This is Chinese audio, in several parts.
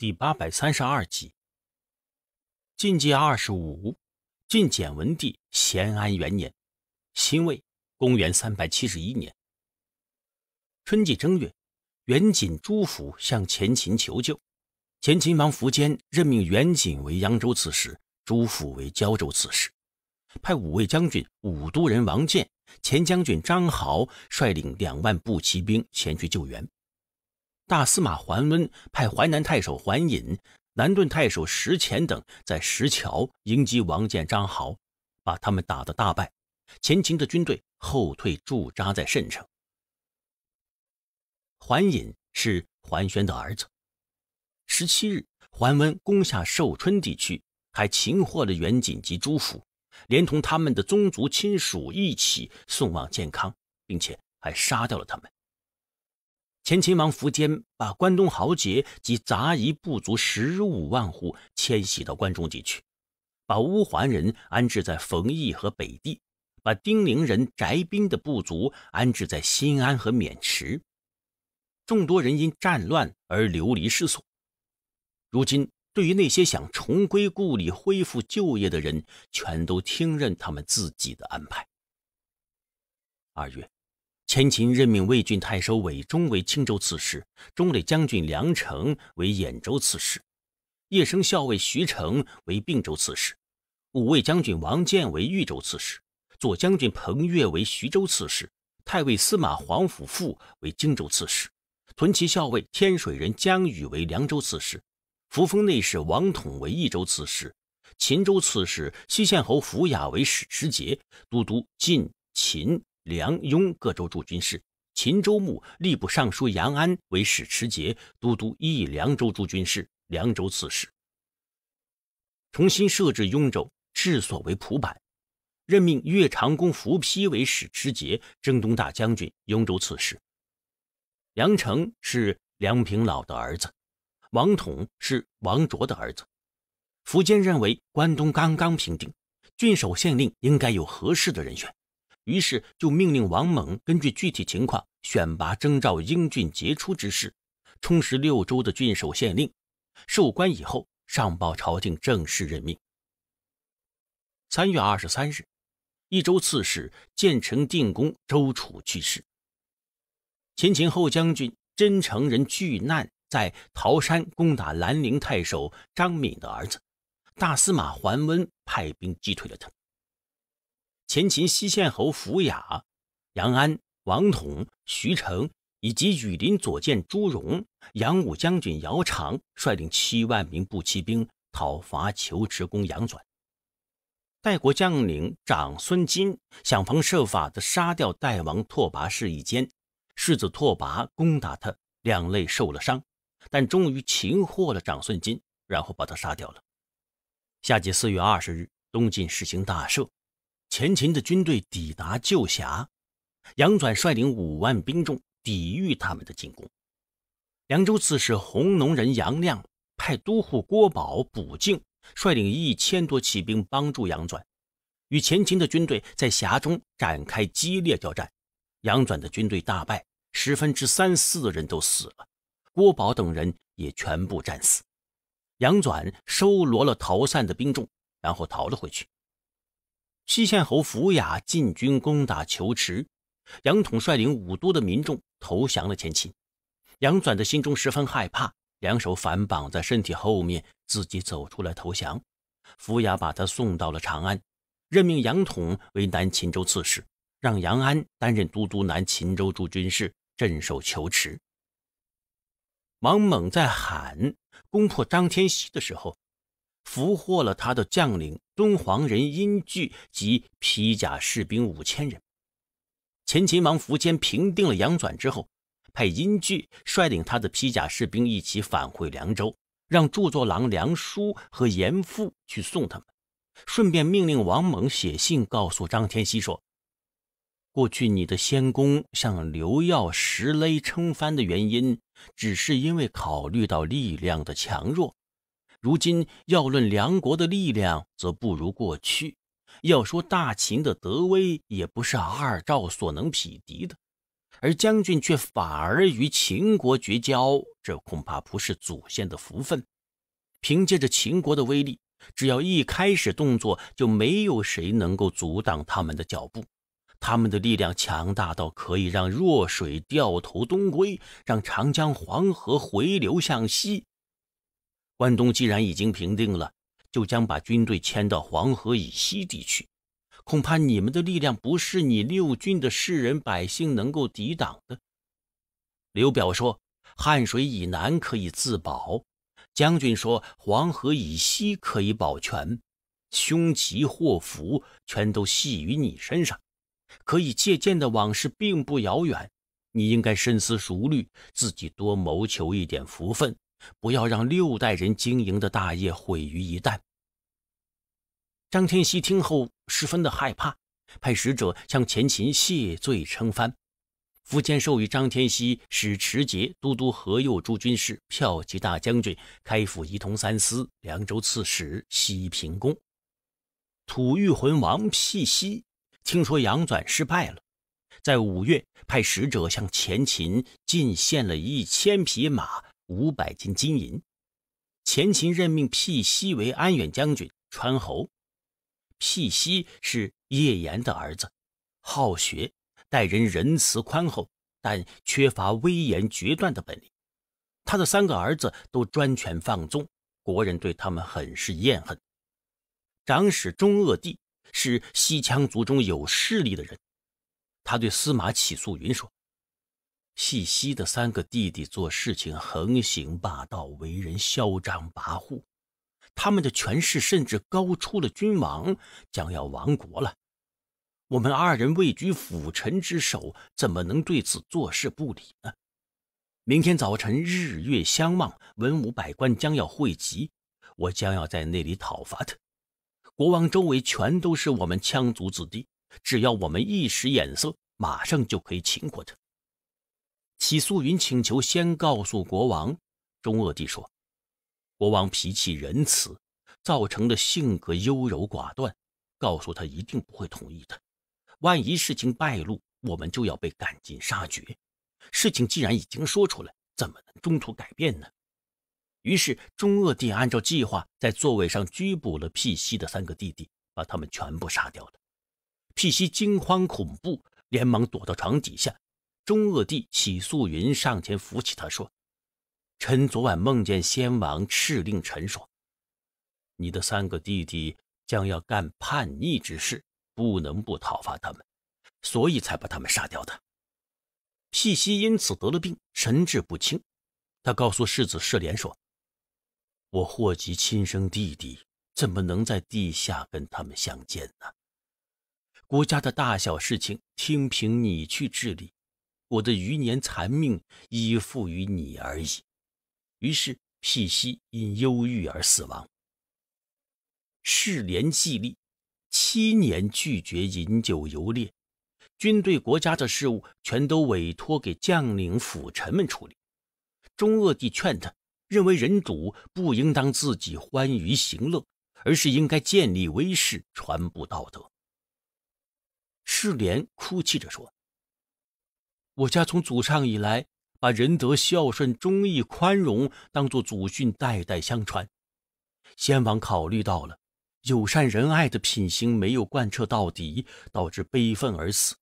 第八百三十二集。晋冀二十五，晋简文帝咸安元年，辛未，公元三百七十一年，春季正月，元景、朱府向前秦求救，前秦王苻坚任命元景为扬州刺史，朱府为胶州刺史，派五位将军、武都人王建、前将军张豪率领两万步骑兵前去救援。大司马桓温派淮南太守桓尹、南顿太守石虔等在石桥迎击王建、张豪，把他们打得大败。前秦的军队后退，驻扎在慎城。桓尹是桓宣的儿子。十七日，桓温攻下寿春地区，还擒获了袁锦及朱府，连同他们的宗族亲属一起送往建康，并且还杀掉了他们。前秦王苻坚把关东豪杰及杂夷部族十五万户迁徙到关中地区，把乌桓人安置在冯邑和北地，把丁宁人翟兵的部族安置在新安和渑池。众多人因战乱而流离失所，如今对于那些想重归故里、恢复旧业的人，全都听任他们自己的安排。二月。前秦任命魏郡太守韦忠为青州刺史，中垒将军梁成为兖州刺史，夜生校尉徐成为并州刺史，武卫将军王建为豫州刺史，左将军彭越为徐州刺史，太尉司马黄甫富为荆州刺史，屯骑校尉天水人姜宇为凉州刺史，扶风内史王统为益州刺史，秦州刺史西县侯伏雅为史时节、都督晋秦。梁、雍各州驻军事，秦州牧、吏部尚书杨安为使持节、都督益、凉州诸军事、凉州刺史。重新设置雍州，治所为蒲坂，任命岳长公伏丕为使持节、征东大将军、雍州刺史。梁成是梁平老的儿子，王统是王卓的儿子。苻坚认为关东刚刚平定，郡守县令应该有合适的人选。于是就命令王猛根据具体情况选拔征召英俊杰出之士，充实六州的郡守县令。授官以后，上报朝廷正式任命。三月二十三日，益州刺史建成定公周楚去世。前秦后将军真成人巨难在桃山攻打兰陵太守张敏的儿子，大司马桓温派兵击退了他。前秦西县侯扶雅、杨安、王统、徐成以及羽林左剑朱荣、杨武将军姚长率领七万名步骑兵讨伐求职公杨转。代国将领长孙金想方设法地杀掉代王拓跋氏一间，世子拓跋攻打他，两肋受了伤，但终于擒获了长孙金，然后把他杀掉了。夏季四月二十日，东晋实行大赦。前秦的军队抵达旧峡，杨转率领五万兵众抵御他们的进攻。凉州刺史弘农人杨亮派都护郭宝、卜靖率领一千多骑兵帮助杨转，与前秦的军队在峡中展开激烈交战。杨转的军队大败，十分之三四的人都死了，郭宝等人也全部战死。杨转收罗了逃散的兵众，然后逃了回去。西县侯福雅进军攻打求池，杨统率领武都的民众投降了前秦。杨纂的心中十分害怕，两手反绑在身体后面，自己走出来投降。扶雅把他送到了长安，任命杨统为南秦州刺史，让杨安担任都督南秦州诸军事，镇守求池。王猛在喊攻破张天锡的时候，俘获了他的将领。敦煌人殷聚及披甲士兵五千人，前秦王苻坚平定了杨纂之后，派殷聚率领他的披甲士兵一起返回凉州，让著作郎梁叔和严复去送他们，顺便命令王猛写信告诉张天锡说：“过去你的先公向刘耀石勒称藩的原因，只是因为考虑到力量的强弱。”如今要论梁国的力量，则不如过去；要说大秦的德威，也不是二赵所能匹敌的。而将军却反而与秦国绝交，这恐怕不是祖先的福分。凭借着秦国的威力，只要一开始动作，就没有谁能够阻挡他们的脚步。他们的力量强大到可以让弱水掉头东归，让长江、黄河回流向西。关东既然已经平定了，就将把军队迁到黄河以西地区。恐怕你们的力量不是你六郡的士人百姓能够抵挡的。刘表说：“汉水以南可以自保。”将军说：“黄河以西可以保全。”凶吉祸福全都系于你身上。可以借鉴的往事并不遥远，你应该深思熟虑，自己多谋求一点福分。不要让六代人经营的大业毁于一旦。张天锡听后十分的害怕，派使者向前秦谢罪称藩。苻坚授予张天锡使持节、都督河右诸军事、骠骑大将军、开府仪同三司、凉州刺史、西平公。吐谷浑王辟西听说杨纂失败了，在五月派使者向前秦进献了一千匹马。五百斤金银，前秦任命辟西为安远将军、川侯。辟西是叶延的儿子，好学，待人仁慈宽厚，但缺乏威严决断的本领。他的三个儿子都专权放纵，国人对他们很是厌恨。长史钟鄂帝是西羌族中有势力的人，他对司马启素云说。细西的三个弟弟做事情横行霸道，为人嚣张跋扈，他们的权势甚至高出了君王，将要亡国了。我们二人位居辅臣之首，怎么能对此坐视不理呢？明天早晨日月相望，文武百官将要汇集，我将要在那里讨伐他。国王周围全都是我们羌族子弟，只要我们一使眼色，马上就可以擒获他。起素云请求先告诉国王，中鄂帝说：“国王脾气仁慈，造成的性格优柔寡断，告诉他一定不会同意的。万一事情败露，我们就要被赶尽杀绝。事情既然已经说出来，怎么能中途改变呢？”于是中鄂帝按照计划，在座位上拘捕了辟西的三个弟弟，把他们全部杀掉了。辟西惊慌恐怖，连忙躲到床底下。中鄂帝启素云上前扶起他，说：“臣昨晚梦见先王敕令臣说，你的三个弟弟将要干叛逆之事，不能不讨伐他们，所以才把他们杀掉的。细西因此得了病，神志不清。他告诉世子世连说：‘我祸及亲生弟弟，怎么能在地下跟他们相见呢？国家的大小事情，听凭你去治理。’”我的余年残命依附于你而已。于是辟奚因忧郁而死亡。世廉继立，七年拒绝饮酒游猎，军队国家的事务全都委托给将领辅臣们处理。中鄂帝劝他，认为人主不应当自己欢于行乐，而是应该建立威势，传播道德。世廉哭泣着说。我家从祖上以来，把仁德、孝顺、忠义、宽容当做祖训，代代相传。先王考虑到了，友善仁爱的品行没有贯彻到底，导致悲愤而死。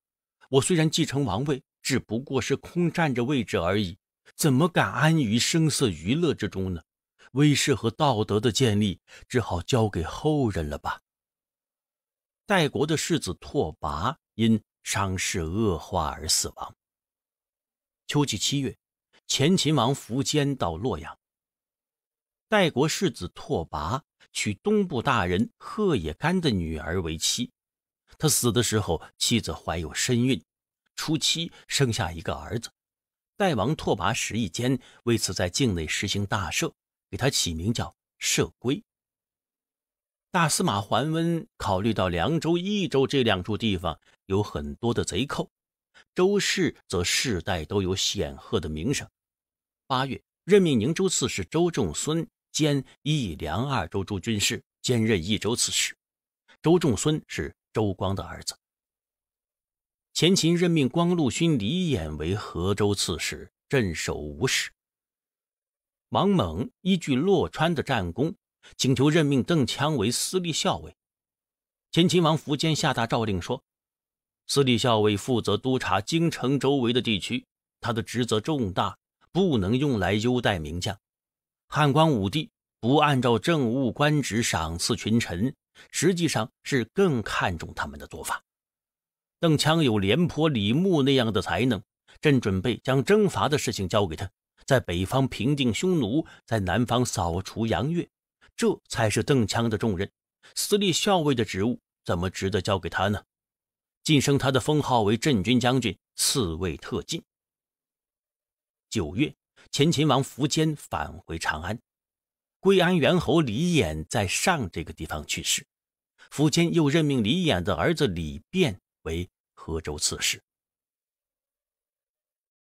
我虽然继承王位，只不过是空占着位置而已，怎么敢安于声色娱乐之中呢？威势和道德的建立，只好交给后人了吧。代国的世子拓跋因伤势恶化而死亡。秋季七月，前秦王苻坚到洛阳。代国世子拓跋娶东部大人贺也干的女儿为妻。他死的时候，妻子怀有身孕，初期生下一个儿子。代王拓跋时义坚为此在境内实行大赦，给他起名叫赦归。大司马桓温考虑到凉州、益州这两处地方有很多的贼寇。周氏则世代都有显赫的名声。八月，任命宁州刺史周仲孙兼益梁二州诸军事，兼任益州刺史。周仲孙是周光的儿子。前秦任命光禄勋李俨为河州刺史，镇守吴使。王猛依据洛川的战功，请求任命邓羌为司隶校尉。前秦王苻坚下达诏令说。司隶校尉负责督察京城周围的地区，他的职责重大，不能用来优待名将。汉光武帝不按照政务官职赏赐群臣，实际上是更看重他们的做法。邓羌有廉颇、李牧那样的才能，朕准备将征伐的事情交给他，在北方平定匈奴，在南方扫除杨越，这才是邓羌的重任。司隶校尉的职务怎么值得交给他呢？晋升他的封号为镇军将军，赐位特进。九月，前秦王苻坚返回长安，归安元侯李衍在上这个地方去世，苻坚又任命李衍的儿子李辩为河州刺史。